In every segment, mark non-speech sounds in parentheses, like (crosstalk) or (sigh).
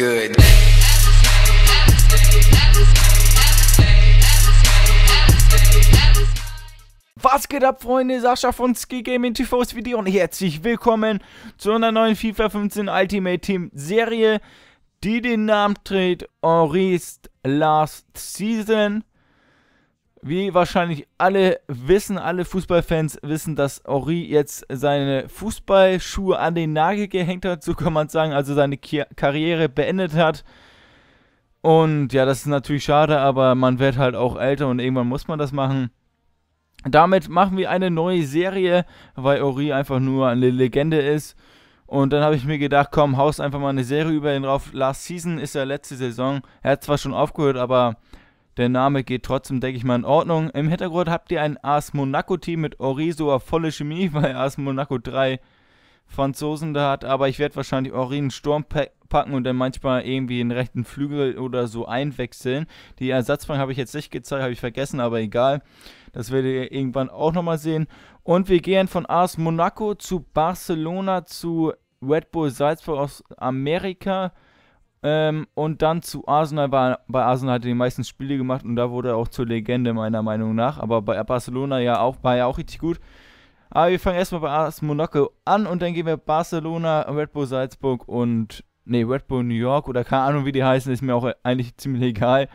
good. Was geht ab, Freunde? Sascha von Ski Gaming TV's Video und herzlich willkommen zu einer neuen FIFA 15 Ultimate Team Serie, die den Namen trägt Henri's Last Season. Wie wahrscheinlich alle wissen, alle Fußballfans wissen, dass Ori jetzt seine Fußballschuhe an den Nagel gehängt hat, so kann man sagen, also seine Karriere beendet hat. Und ja, das ist natürlich schade, aber man wird halt auch älter und irgendwann muss man das machen. Damit machen wir eine neue Serie, weil Ori einfach nur eine Legende ist. Und dann habe ich mir gedacht, komm, haust einfach mal eine Serie über ihn drauf. Last Season ist ja letzte Saison. Er hat zwar schon aufgehört, aber der Name geht trotzdem, denke ich mal, in Ordnung. Im Hintergrund habt ihr ein AS Monaco-Team mit Orisua volle Chemie bei (laughs) AS Monaco 3 Franzosen da hat. Aber ich werde wahrscheinlich Ori einen Sturm packen und dann manchmal irgendwie den rechten Flügel oder so einwechseln. Die Ersatzbank habe ich jetzt nicht gezeigt, habe ich vergessen, aber egal. Das werdet ihr irgendwann auch nochmal sehen. Und wir gehen von AS Monaco zu Barcelona zu Red Bull Salzburg aus Amerika. Ähm, und dann zu Arsenal, war, bei Arsenal hat er die meisten Spiele gemacht und da wurde er auch zur Legende meiner Meinung nach. Aber bei Barcelona ja auch, war ja auch richtig gut. Aber wir fangen erstmal bei AS Monaco an und dann gehen wir Barcelona, Red Bull Salzburg und, nee, Red Bull New York oder keine Ahnung, wie die heißen, ist mir auch eigentlich ziemlich egal.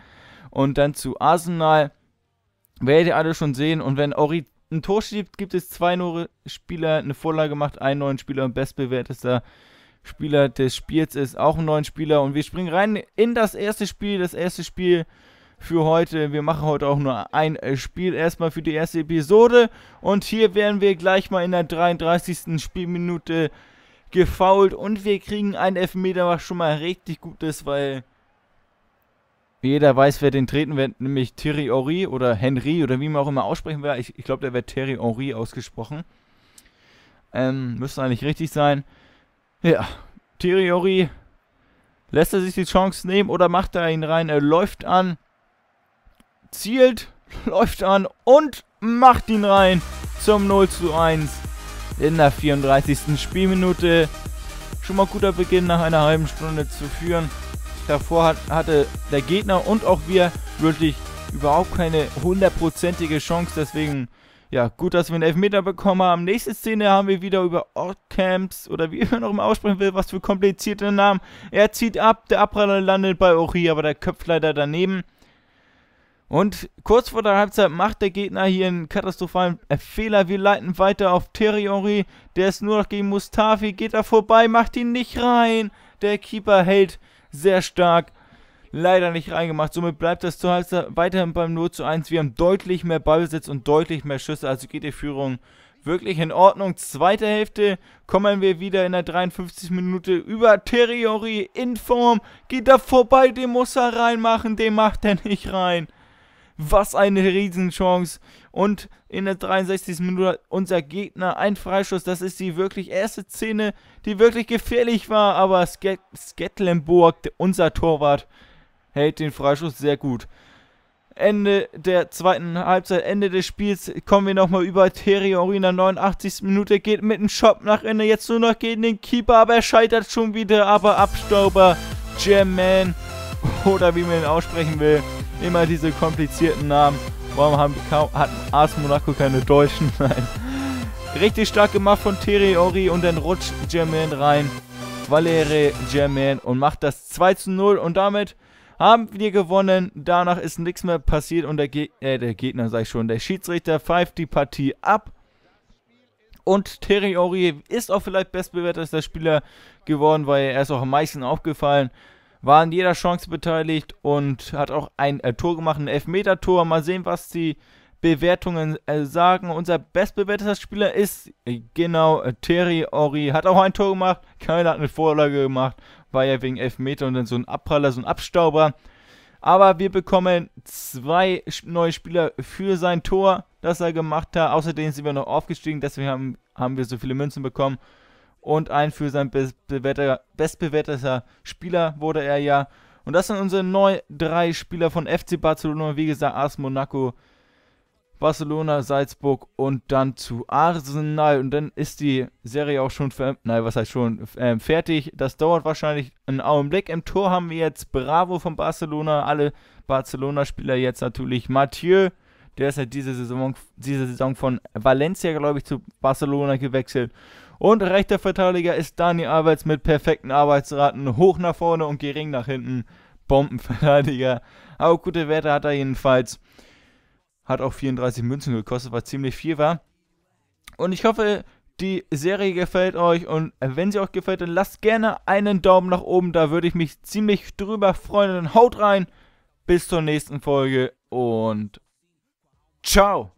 Und dann zu Arsenal, werdet ihr alle schon sehen. Und wenn Ori ein Tor schiebt, gibt es zwei neue Spieler, eine Vorlage macht, einen neuen Spieler und bestbewertester. Spieler des Spiels ist, auch ein neuer Spieler. Und wir springen rein in das erste Spiel. Das erste Spiel für heute. Wir machen heute auch nur ein äh, Spiel erstmal für die erste Episode. Und hier werden wir gleich mal in der 33. Spielminute gefault. Und wir kriegen einen Elfmeter, was schon mal richtig gut ist, weil jeder weiß, wer den treten wird. Nämlich Thierry Henry oder Henry oder wie man auch immer aussprechen will. Ich, ich glaube, der wird Thierry Henry ausgesprochen. Ähm, müsste eigentlich richtig sein. Ja, Theriori lässt er sich die Chance nehmen oder macht er ihn rein? Er läuft an, zielt, (laughs) läuft an und macht ihn rein zum 0 zu 1 in der 34. Spielminute. Schon mal guter Beginn nach einer halben Stunde zu führen. Davor hat, hatte der Gegner und auch wir wirklich überhaupt keine hundertprozentige Chance, deswegen ja, gut, dass wir einen Elfmeter bekommen haben. Nächste Szene haben wir wieder über Ortcamps oder wie immer noch immer aussprechen will, was für komplizierte Namen. Er zieht ab, der Abpraller landet bei Ori, aber der köpft leider daneben. Und kurz vor der Halbzeit macht der Gegner hier einen katastrophalen Fehler. Wir leiten weiter auf Terry Ori. Der ist nur noch gegen Mustafi. Geht da vorbei, macht ihn nicht rein. Der Keeper hält sehr stark leider nicht reingemacht. Somit bleibt das zu Halster weiterhin beim 0 zu 1. Wir haben deutlich mehr Ballbesitz und deutlich mehr Schüsse, also geht die Führung wirklich in Ordnung. Zweite Hälfte kommen wir wieder in der 53. Minute über Teriori in Form. Geht da vorbei, den muss er reinmachen, den macht er nicht rein. Was eine Riesenchance. Und in der 63. Minute unser Gegner ein Freischuss. Das ist die wirklich erste Szene, die wirklich gefährlich war. Aber Sket Skettlenburg, unser Torwart, hält den Freischuss sehr gut. Ende der zweiten Halbzeit, Ende des Spiels, kommen wir nochmal über Terry Henry in der 89. Minute, geht mit dem Shop nach innen, jetzt nur noch gegen den Keeper, aber er scheitert schon wieder, aber Abstauber, German oder wie man ihn aussprechen will, immer diese komplizierten Namen. Warum haben, hat Ars Monaco keine Deutschen? (laughs) Nein. Richtig stark gemacht von Terry Ori und dann rutscht German rein. Valere German und macht das 2 zu 0 und damit haben wir gewonnen. Danach ist nichts mehr passiert und der, Ge äh, der Gegner, sag ich schon, der Schiedsrichter pfeift die Partie ab. Und Terry Aurier ist auch vielleicht bestbewertester Spieler geworden, weil er ist auch am meisten aufgefallen. War an jeder Chance beteiligt und hat auch ein äh, Tor gemacht, ein Elfmeter-Tor. Mal sehen, was die Bewertungen äh, sagen. Unser bestbewerteter Spieler ist äh, genau äh, Terry Ori. Hat auch ein Tor gemacht. Keiner hat eine Vorlage gemacht. War ja wegen Elfmeter und dann so ein Abpraller, so ein Abstauber. Aber wir bekommen zwei neue Spieler für sein Tor, das er gemacht hat. Außerdem sind wir noch aufgestiegen, deswegen haben, haben wir so viele Münzen bekommen. Und ein für sein bestbewerteter, bestbewerteter Spieler wurde er ja. Und das sind unsere neuen drei Spieler von FC Barcelona, wie gesagt, AS Monaco, Barcelona, Salzburg und dann zu Arsenal. Und dann ist die Serie auch schon, nein, was heißt schon, äh, fertig. Das dauert wahrscheinlich einen Augenblick. Im Tor haben wir jetzt Bravo von Barcelona. Alle Barcelona-Spieler jetzt natürlich Mathieu. Der ist ja diese Saison, diese Saison von Valencia, glaube ich, zu Barcelona gewechselt. Und rechter Verteidiger ist Dani Arbeits mit perfekten Arbeitsraten. Hoch nach vorne und gering nach hinten. Bombenverteidiger. Aber gute Werte hat er jedenfalls. Hat auch 34 Münzen gekostet, was ziemlich viel war. Und ich hoffe, die Serie gefällt euch und wenn sie euch gefällt, dann lasst gerne einen Daumen nach oben, da würde ich mich ziemlich drüber freuen. Dann haut rein, bis zur nächsten Folge und ciao!